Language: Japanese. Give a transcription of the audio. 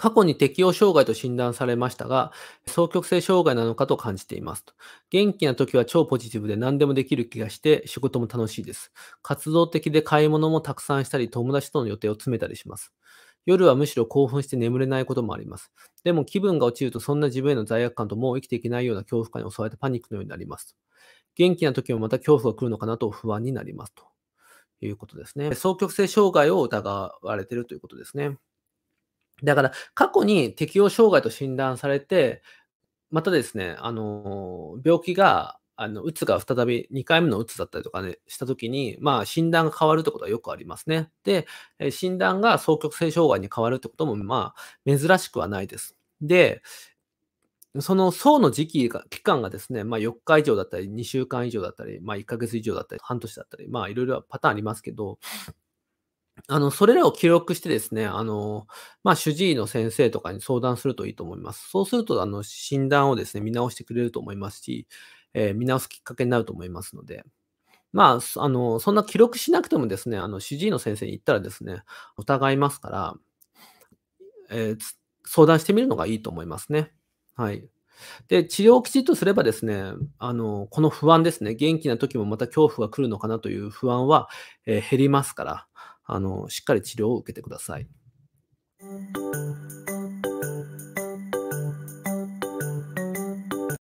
過去に適応障害と診断されましたが、双極性障害なのかと感じていますと。元気な時は超ポジティブで何でもできる気がして、仕事も楽しいです。活動的で買い物もたくさんしたり、友達との予定を詰めたりします。夜はむしろ興奮して眠れないこともあります。でも気分が落ちるとそんな自分への罪悪感ともう生きていけないような恐怖感に襲われてパニックのようになります。元気な時もまた恐怖が来るのかなと不安になりますということですね。双極性障害を疑われているということですね。だから、過去に適応障害と診断されて、またですね、あの、病気が、あの、うつが再び2回目のうつだったりとかね、したときに、まあ、診断が変わるってことはよくありますね。で、診断が双極性障害に変わるってことも、まあ、珍しくはないです。で、その層の時期が、期間がですね、まあ4日以上だったり、2週間以上だったり、まあ1ヶ月以上だったり、半年だったり、まあいろいろパターンありますけど、あの、それらを記録してですね、あの、まあ、主治医の先生とかに相談するといいと思います。そうすると、あの、診断をですね、見直してくれると思いますし、えー、見直すきっかけになると思いますので、まあ、あの、そんな記録しなくてもですね、あの、主治医の先生に行ったらですね、疑いますから、えー、相談してみるのがいいと思いますね。はい。で、治療をきちっとすればですね、あの、この不安ですね、元気な時もまた恐怖が来るのかなという不安は、えー、減りますから、あの、しっかり治療を受けてください。